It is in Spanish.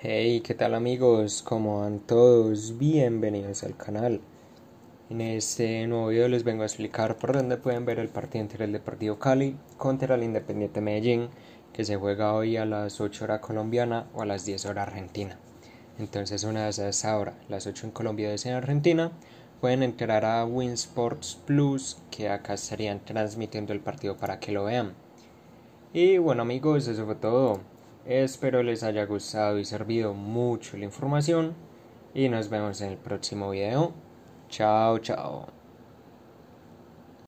Hey, ¿qué tal amigos? ¿Cómo van todos? Bienvenidos al canal. En este nuevo video les vengo a explicar por dónde pueden ver el partido entre el Deportivo Cali contra el Independiente Medellín que se juega hoy a las 8 horas colombiana o a las 10 horas argentina. Entonces una vez a esa hora, las 8 en Colombia y 10 en Argentina, pueden entrar a Winsports Plus que acá estarían transmitiendo el partido para que lo vean. Y bueno amigos, eso fue todo. Espero les haya gustado y servido mucho la información y nos vemos en el próximo video. Chao, chao.